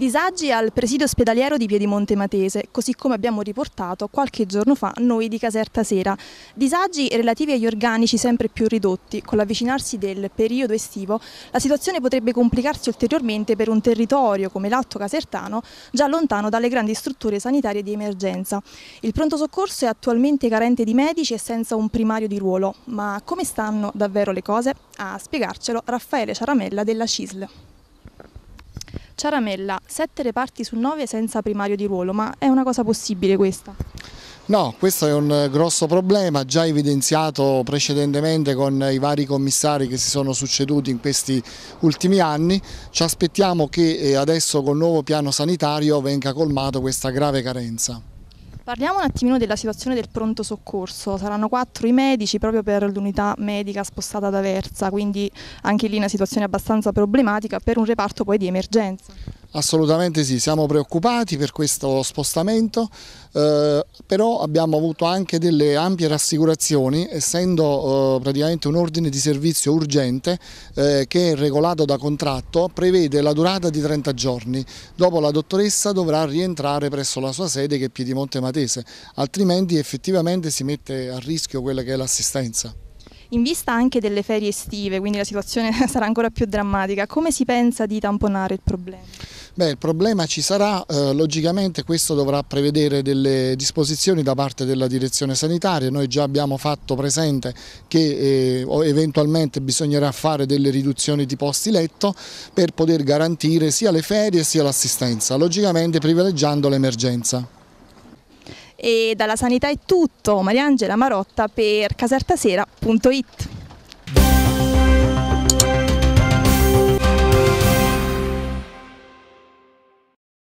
Disagi al presidio ospedaliero di Piedimonte Matese, così come abbiamo riportato qualche giorno fa noi di Caserta Sera. Disagi relativi agli organici sempre più ridotti. Con l'avvicinarsi del periodo estivo, la situazione potrebbe complicarsi ulteriormente per un territorio come l'Alto Casertano, già lontano dalle grandi strutture sanitarie di emergenza. Il pronto soccorso è attualmente carente di medici e senza un primario di ruolo. Ma come stanno davvero le cose? A spiegarcelo Raffaele Ciaramella della CISL. Ciaramella, sette reparti su nove senza primario di ruolo, ma è una cosa possibile questa? No, questo è un eh, grosso problema già evidenziato precedentemente con i vari commissari che si sono succeduti in questi ultimi anni. Ci aspettiamo che eh, adesso col nuovo piano sanitario venga colmato questa grave carenza. Parliamo un attimino della situazione del pronto soccorso, saranno quattro i medici proprio per l'unità medica spostata ad Aversa, quindi anche lì una situazione abbastanza problematica per un reparto poi di emergenza. Assolutamente sì, siamo preoccupati per questo spostamento, eh, però abbiamo avuto anche delle ampie rassicurazioni, essendo eh, praticamente un ordine di servizio urgente eh, che è regolato da contratto, prevede la durata di 30 giorni. Dopo la dottoressa dovrà rientrare presso la sua sede che è Piedimonte Matese, altrimenti effettivamente si mette a rischio quella che è l'assistenza in vista anche delle ferie estive, quindi la situazione sarà ancora più drammatica, come si pensa di tamponare il problema? Beh, il problema ci sarà, eh, logicamente questo dovrà prevedere delle disposizioni da parte della direzione sanitaria, noi già abbiamo fatto presente che eh, eventualmente bisognerà fare delle riduzioni di posti letto per poter garantire sia le ferie sia l'assistenza, logicamente privilegiando l'emergenza. E dalla sanità è tutto, Mariangela Marotta per casertasera.it.